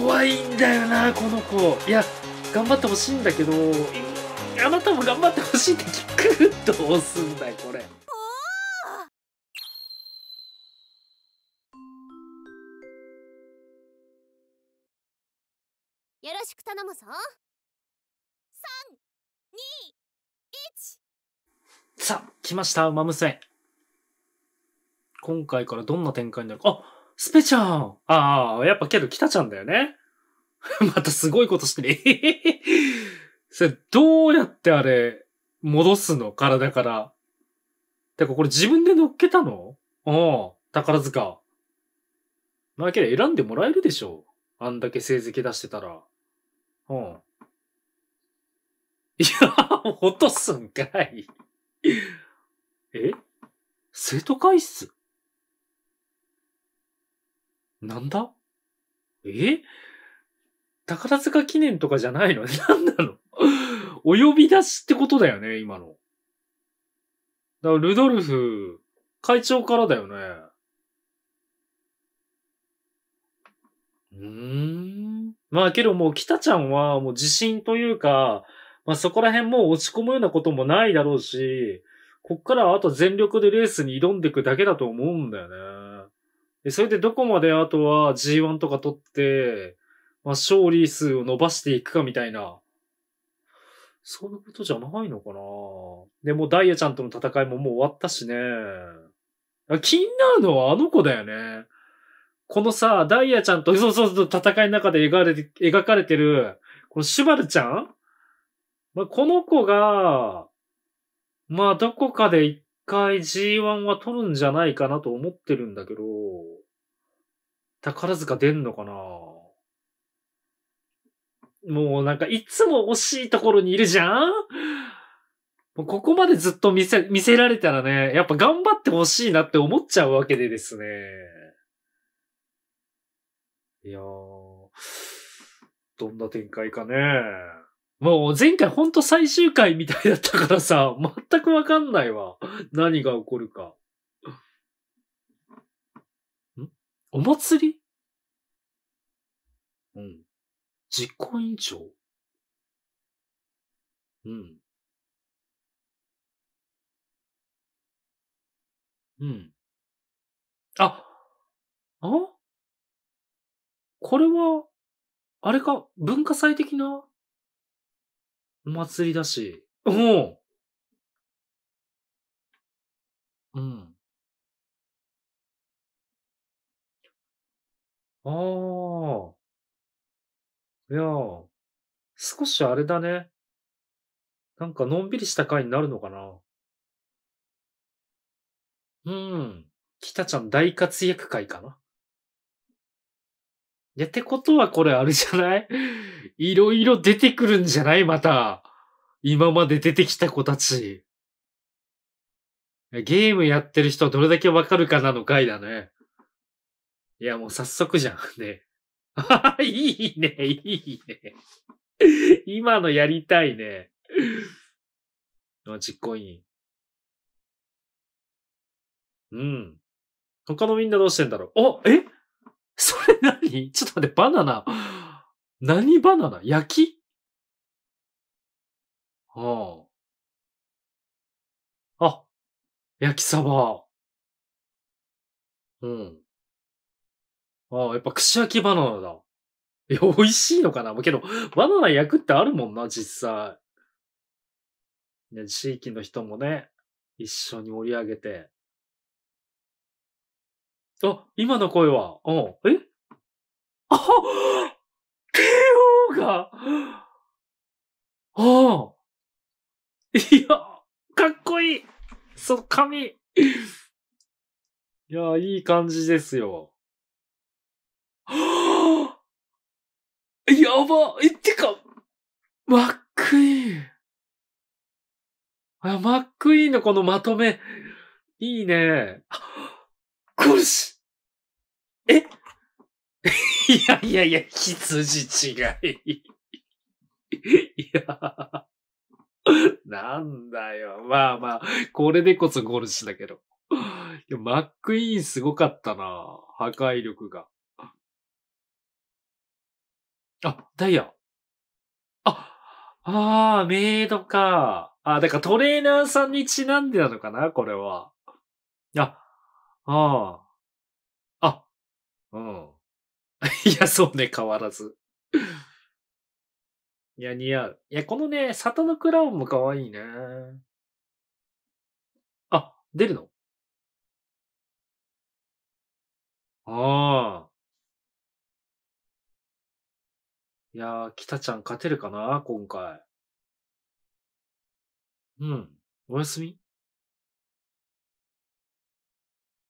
怖いんだよなこの子いや頑張ってほしいんだけどあなたも頑張ってほしいって聞くと押すんだよこれ。よろしく頼むぞ321さあ来ましたマム娘今回からどんな展開になるかあスペちゃんああ、やっぱけど、北ちゃんだよね またすごいことしてる。それ、どうやってあれ、戻すの体から。てか、これ自分で乗っけたのうん、宝塚。まあ、けど選んでもらえるでしょう。あんだけ成績出してたら。うん。いや、落とすんかい。え生徒会室なんだえ宝塚記念とかじゃないの なんなのお呼び出しってことだよね、今の。だからルドルフ、会長からだよね。うーん。まあけどもう、北ちゃんはもう自信というか、まあそこら辺もう落ち込むようなこともないだろうし、こっからあと全力でレースに挑んでいくだけだと思うんだよね。でそれでどこまであとは G1 とか取って、まあ、勝利数を伸ばしていくかみたいな、そういうことじゃないのかなで、もダイヤちゃんとの戦いももう終わったしね。気になるのはあの子だよね。このさ、ダイヤちゃんと、そうそうそう、戦いの中で描かれて、描かれてる、このシュバルちゃんまあ、この子が、まあ、どこかで一回 G1 は取るんじゃないかなと思ってるんだけど、宝塚出んのかなもうなんかいつも惜しいところにいるじゃんもうここまでずっと見せ、見せられたらね、やっぱ頑張ってほしいなって思っちゃうわけでですね。いやー、どんな展開かね。もう前回ほんと最終回みたいだったからさ、全くわかんないわ。何が起こるか。んお祭りうん。実行委員長うん。うん。あ、あこれは、あれか、文化祭的なお祭りだし。おううん。ああ。いやあ、少しあれだね。なんかのんびりした回になるのかな。うん。北ちゃん大活躍会かな。や、ってことはこれあれじゃないいろいろ出てくるんじゃないまた。今まで出てきた子たち。ゲームやってる人はどれだけわかるかなの回だね。いや、もう早速じゃん。ね。いいね、いいね。今のやりたいね。実行委員。うん。他のみんなどうしてんだろうおえそれ何ちょっと待って、バナナ。何バナナ焼きああ。あ、焼きサバ。うん。ああ、やっぱ串焼きバナナだ。いや、美味しいのかなけど、バナナ焼くってあるもんな、実際。ね、地域の人もね、一緒に盛り上げて。あ、今の声は、うん。え あ KO があいや、かっこいいその髪いや、いい感じですよ。あ。あやばえ、ってか、マックイーン。あ、マックイーンのこのまとめ、いいね。これし、いやいやいや、羊違い。いや、なんだよ。まあまあ、これでこそゴールしたけど。いや、マックイーンすごかったな。破壊力が。あ、ダイヤ。あ、ああ、メイドか。あ、だからトレーナーさんにちなんでなのかなこれは。あ、ああ。あ、うん。いや、そうね、変わらず。いや、似合う。いや、このね、里のクラウンも可愛いね。あ、出るのああ。いやー、北ちゃん勝てるかな今回。うん。おやすみ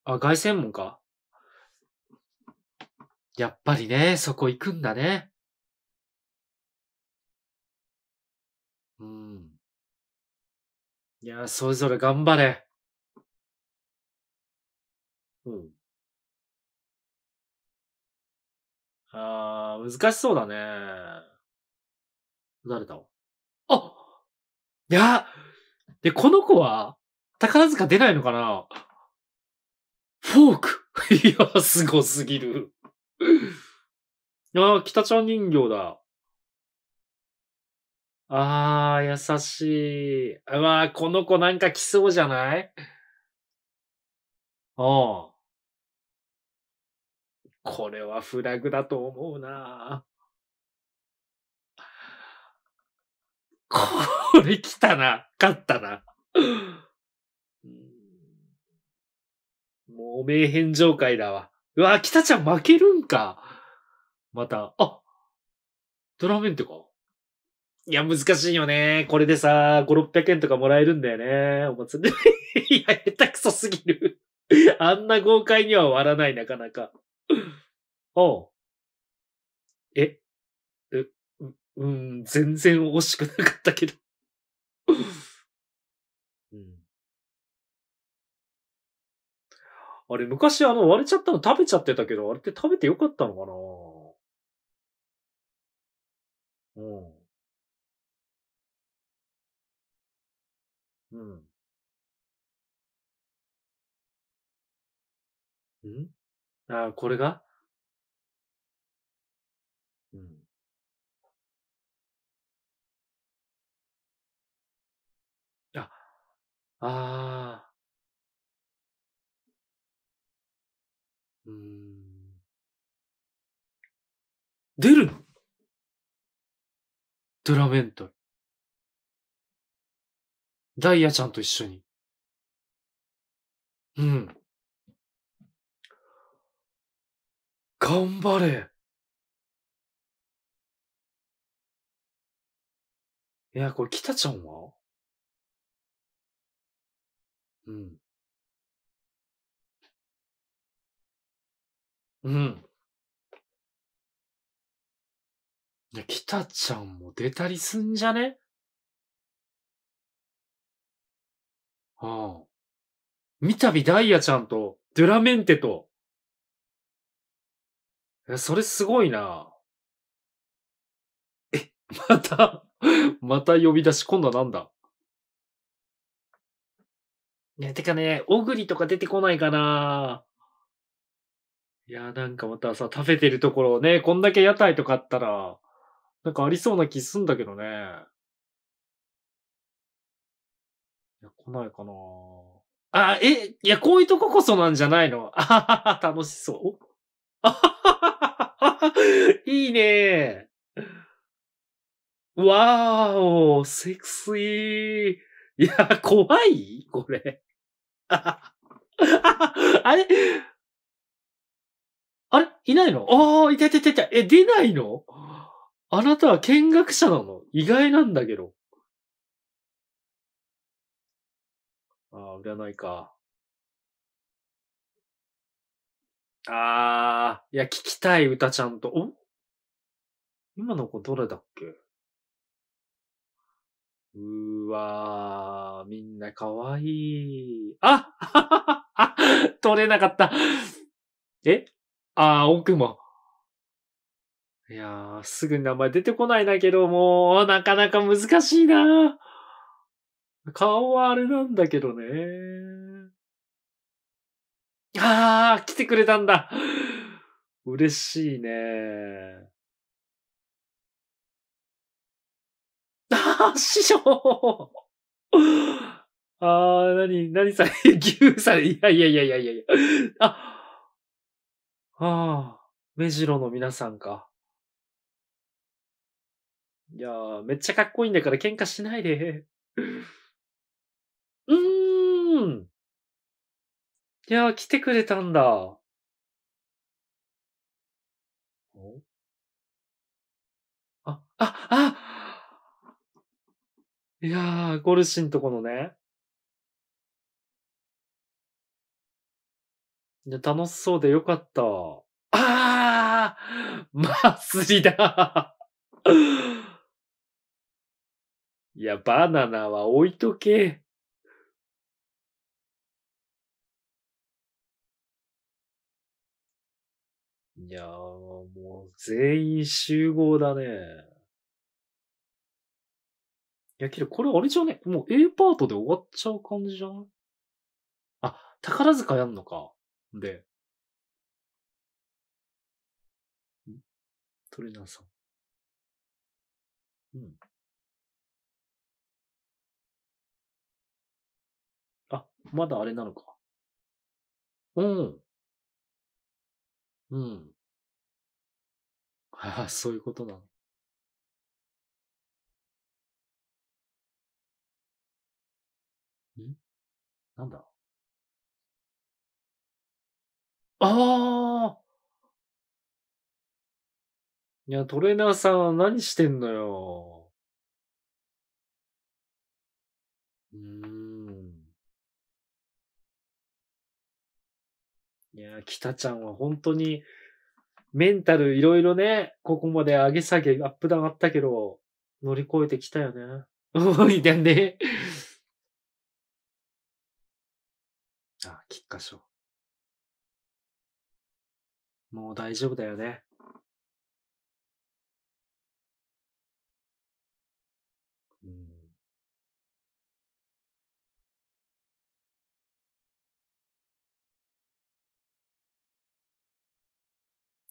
あ、凱旋門かやっぱりね、そこ行くんだね。うん。いや、それぞれ頑張れ。うん。あー、難しそうだね。誰だあいやで、この子は、宝塚出ないのかなフォーク いや、すごすぎる。ああ、北ちゃん人形だ。ああ、優しい。うわあ、この子なんか来そうじゃないああ。これはフラグだと思うな。これ来たな。勝ったな。もうおめえ返上会だわ。うわ、北ちゃん負けるんか。また、あ、ドラメンてか。いや、難しいよね。これでさ、5、600円とかもらえるんだよね。お祭り。いや、下手くそすぎる。あんな豪快には割らない、なかなか。おう。え、う、うん、全然惜しくなかったけど。あれ、昔あの、割れちゃったの食べちゃってたけど、あれって食べてよかったのかなうん。うん。んああ、これがうん。あ、ああ。うん。出るのドラメントダイヤちゃんと一緒に。うん。頑張れ。いや、これ、きたちゃんはうん。うん。いや、きたちゃんも出たりすんじゃねああ。三度ダイヤちゃんと、デュラメンテと。え、それすごいな。え、またまた呼び出し、今度はなんだね、てかね、オグリとか出てこないかないやーなんかまたさ、食べてるところをね、こんだけ屋台とかあったら、なんかありそうな気すんだけどね。いや、来ないかなあ、え、いや、こういうとここそなんじゃないの あははは、楽しそう。あははは、いいねー。わーお、セクシー。いや、怖いこれ。あれあれいないのああ、いたいたいたいた。え、出ないのあなたは見学者なの意外なんだけど。ああ、占いか。ああ、いや、聞きたい歌ちゃんと。お今の子どれだっけうわー、みんな可愛い。あ 取れなかった。えああ、奥も。いやー、すぐ名前出てこないんだけど、もう、なかなか難しいな顔はあれなんだけどね。ああ、来てくれたんだ嬉しいねああ、師匠ああ、なに、なにされ、牛され、いやいやいやいやいや。あ、ああ、目白の皆さんか。いやー、めっちゃかっこいいんだから喧嘩しないで。うーん。いやー、来てくれたんだ。あ、あ、あいやー、ゴルシンとこのね。楽しそうでよかった。ああすりだいや、バナナは置いとけ。いやー、もう全員集合だね。いや、けどこれあれじゃねもう A パートで終わっちゃう感じじゃないあ、宝塚やんのか。で、んトレーナーさん。うん。あ、まだあれなのか。うん。うん。ああ、そういうことなの。んなんだああいや、トレーナーさん何してんのよ。うーん。いや、北ちゃんは本当に、メンタルいろいろね、ここまで上げ下げ、アップダウンあったけど、乗り越えてきたよね。うん、いでね。あ、菊花賞。もう大丈夫だよね。うん。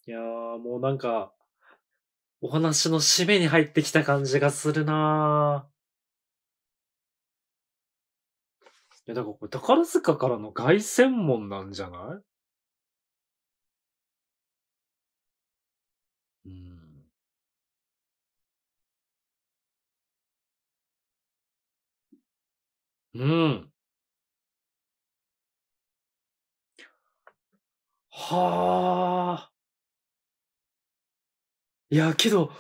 いや、もうなんか、お話の締めに入ってきた感じがするな。いや、だからこれ宝塚からの凱旋門なんじゃないうん。はあ。いや、けど、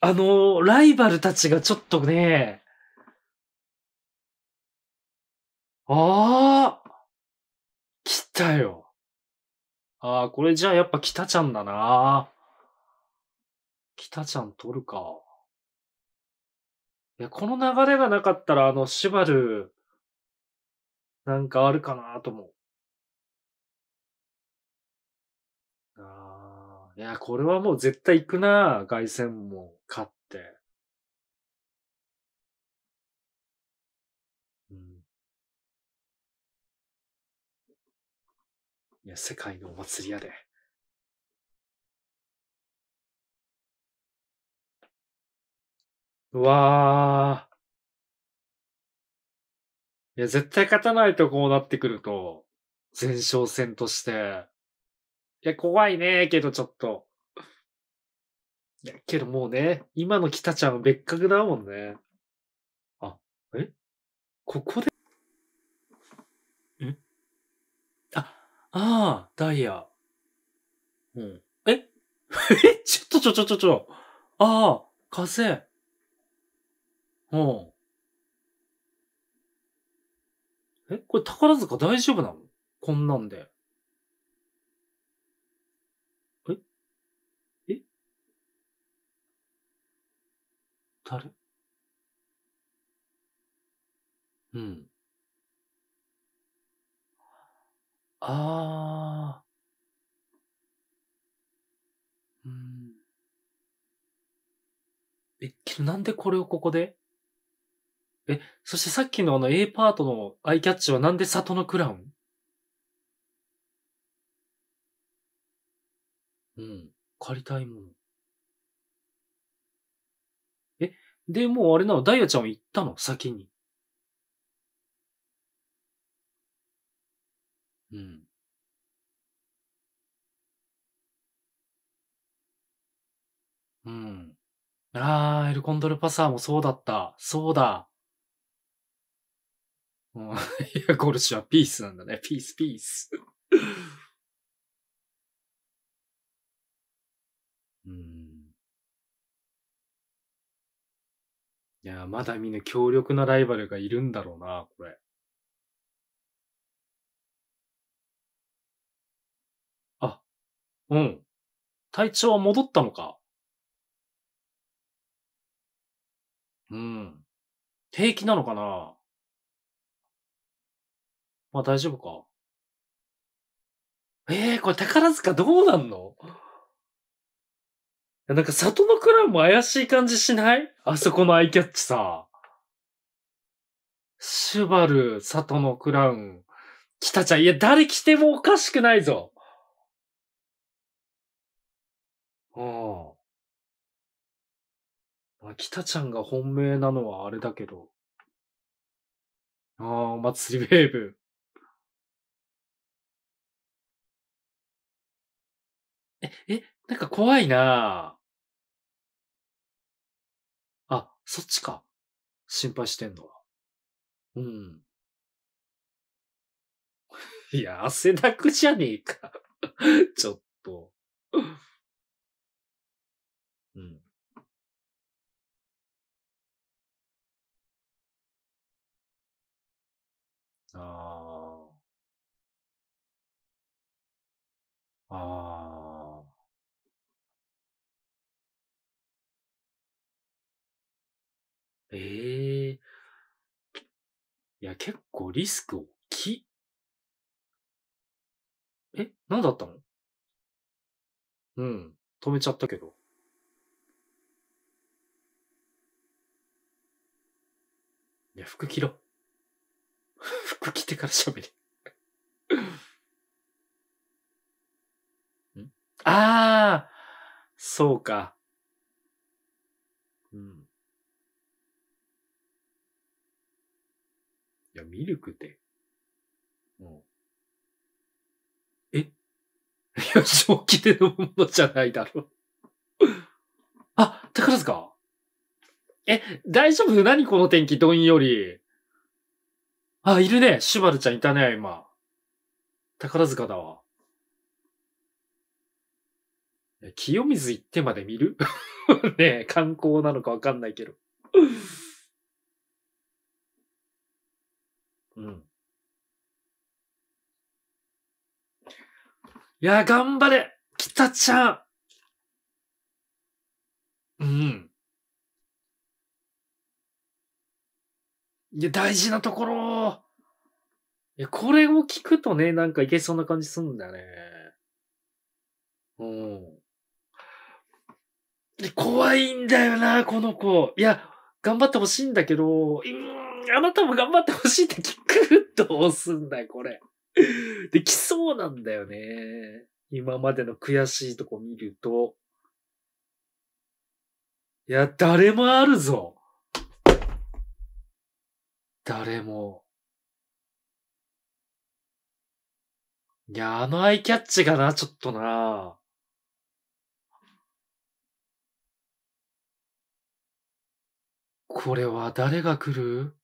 あの、ライバルたちがちょっとねああ。来たよ。ああ、これじゃあやっぱ北ちゃんだな。北ちゃん取るか。いや、この流れがなかったら、あの、シバル、なんかあるかなと思う。ああ、いや、これはもう絶対行くな凱旋も勝って。うん。いや、世界のお祭りやで。うわー。いや、絶対勝たないとこうなってくると、前哨戦として。いや、怖いねけどちょっと。いや、けどもうね、今の北ちゃんは別格だもんね。あ、えここでんあ、ああ、ダイヤ。うん。え えちょっとちょちょちょちょ。ああ、風。うん。え、これ宝塚大丈夫なのこんなんで。ええ誰うん。ああ。うん。え、なんでこれをここでえ、そしてさっきのあの A パートのアイキャッチはなんで里のクラウンうん。借りたいもの。え、で、もうあれなのダイヤちゃんは行ったの先に。うん。うん。あー、エルコンドルパサーもそうだった。そうだ。うん、いや、ゴルシュはピースなんだね。ピース、ピース。うん。いや、まだみんな強力なライバルがいるんだろうな、これ。あ、うん。体調は戻ったのか。うん。平気なのかなまあ大丈夫か。ええー、これ宝塚どうなんのなんか里のクラウンも怪しい感じしないあそこのアイキャッチさ。シュバル、里のクラウン、北ちゃん。いや、誰来てもおかしくないぞ。うん。まあ、北ちゃんが本命なのはあれだけど。ああ、祭りウェーブ。え、え、なんか怖いなぁ。あ、そっちか。心配してんのは。うん。いや、汗だくじゃねえか ちょっとうん。ああ。ああ。ええいや、結構リスク大きい。え何だったのうん。止めちゃったけど。いや、服着ろ。服着てから喋り。んああそうか。や、ミルクで。うん。え いや、正気で飲むものじゃないだろ あ、宝塚え、大丈夫何この天気、どんより。あ、いるね。シュバルちゃんいたね、今。宝塚だわ。清水行ってまで見る ねえ、観光なのかわかんないけど。うん。いや、頑張れたちゃんうん。いや、大事なところいや、これを聞くとね、なんかいけそうな感じすんだよね。うん。怖いんだよな、この子。いや、頑張ってほしいんだけど、うんあなたも頑張ってほしいって聞くどうすんだよ、これ。できそうなんだよね。今までの悔しいとこ見ると。いや、誰もあるぞ。誰も。いや、あのアイキャッチがな、ちょっとな。これは誰が来る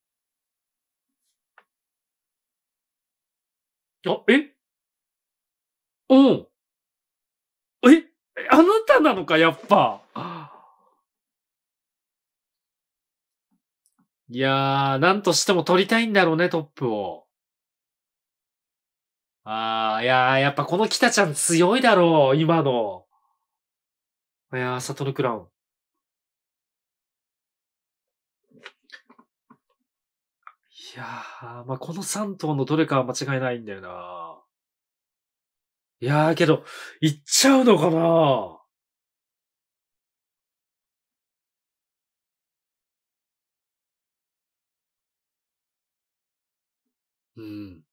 あ、えうん。えあなたなのか、やっぱ。いやー、なんとしても取りたいんだろうね、トップを。あー、いやー、やっぱこのキタちゃん強いだろう、今の。いやー、サトルクラウン。いやー、まあ、この3頭のどれかは間違いないんだよな。いやー、けど、行っちゃうのかなうん。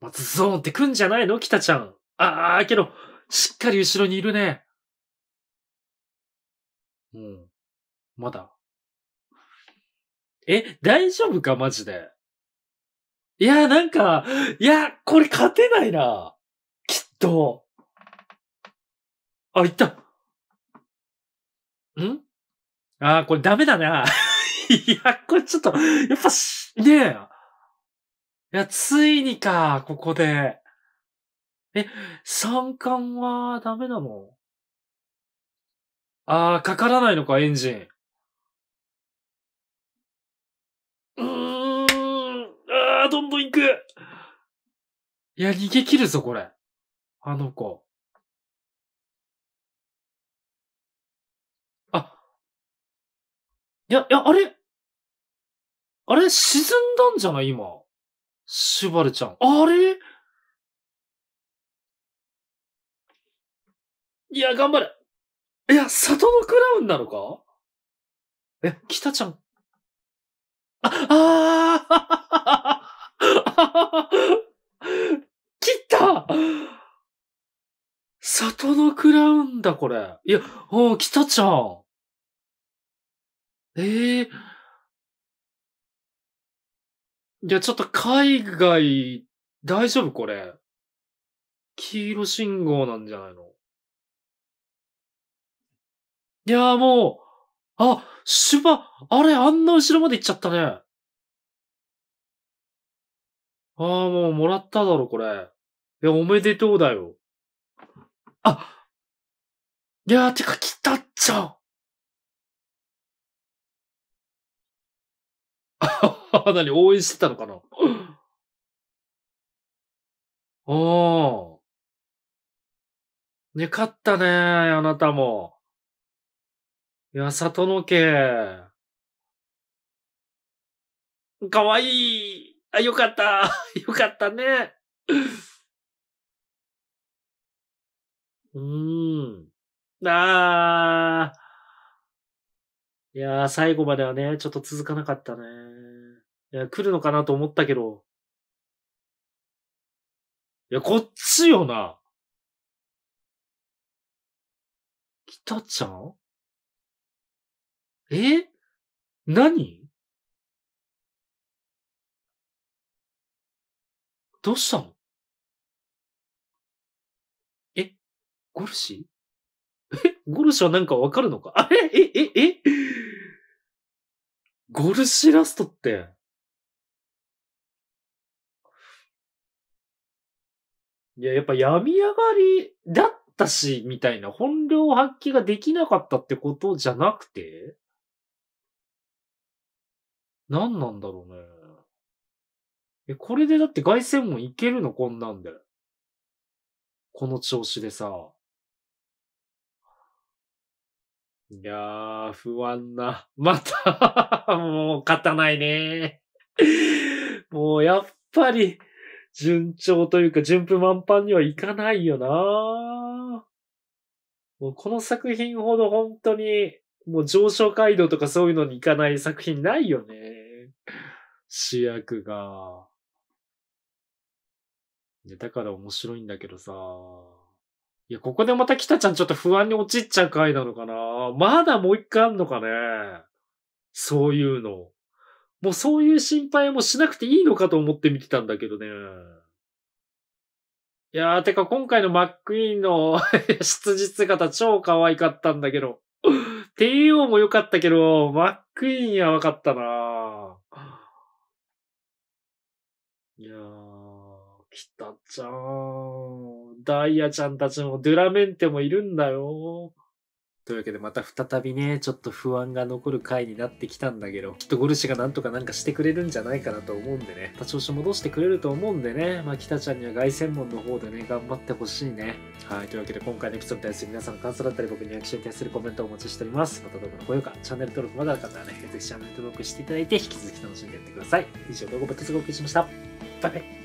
まずゾーンってくんじゃないの北ちゃん。ああ、けど、しっかり後ろにいるね。うん。まだ、え、大丈夫かマジで。いや、なんか、いや、これ勝てないな。きっと。あ、いった。んあー、これダメだな。いや、これちょっと、やっぱし、ねえ。いや、ついにか、ここで。え、三冠はダメなのあー、かからないのか、エンジン。うーん、ああ、どんどん行くいや、逃げ切るぞ、これ。あの子。あ。いや、いや、あれあれ沈んだんじゃない今。シュバルちゃん。あれいや、頑張れ。いや、里のクラウンなのかえ、北ちゃん、ああ 切った里のクラウンだ、これ。いや、お来たじゃん。ええー、いや、ちょっと海外、大丈夫これ。黄色信号なんじゃないのいや、もう、あ、芝、あれ、あんな後ろまで行っちゃったね。ああ、もうもらっただろ、これ。いや、おめでとうだよ。あいやー、てか、来たっちゃん。あ、は、に、応援してたのかなああ。ね、勝ったね、あなたも。いや、里のけ。かわいい。あ、よかった。よかったね。うーん。あー。いやー、最後まではね、ちょっと続かなかったね。いや、来るのかなと思ったけど。いや、こっちよな。たちゃんえ何どうしたのえゴルシえゴルシはなんかわかるのかあれええええゴルシラストって、いや、やっぱ病み上がりだったし、みたいな本領発揮ができなかったってことじゃなくて何なんだろうね。え、これでだって外線門いけるのこんなんで。この調子でさ。いやー、不安な。また もう勝たないね。もうやっぱり、順調というか順風満帆にはいかないよなもうこの作品ほど本当に、もう上昇街道とかそういうのに行かない作品ないよね。主役が。や、だから面白いんだけどさ。いや、ここでまた北ちゃんちょっと不安に陥っちゃう回なのかなまだもう一回あんのかねそういうの。もうそういう心配もしなくていいのかと思って見てたんだけどね。いやー、てか今回のマックイーンの 出実姿超可愛かったんだけど。帝王も良かったけど、マックイーンやばかったないやー、たちゃん、ダイヤちゃんたちもドゥラメンテもいるんだよ。というわけでまた再びね、ちょっと不安が残る回になってきたんだけど、きっとゴルシがなんとかなんかしてくれるんじゃないかなと思うんでね、た調子戻してくれると思うんでね、まあ、北ちゃんには凱旋門の方でね、頑張ってほしいね。はい、というわけで今回のエピソードに対する皆さんの感想だったり、僕に役アクションに対するコメントをお待ちしております。また動画の高評価、チャンネル登録まだの方はね、ぜひチャンネル登録していただいて、引き続き楽しんでやってください。以上、動画バッタスがお送りしました。バイバイ。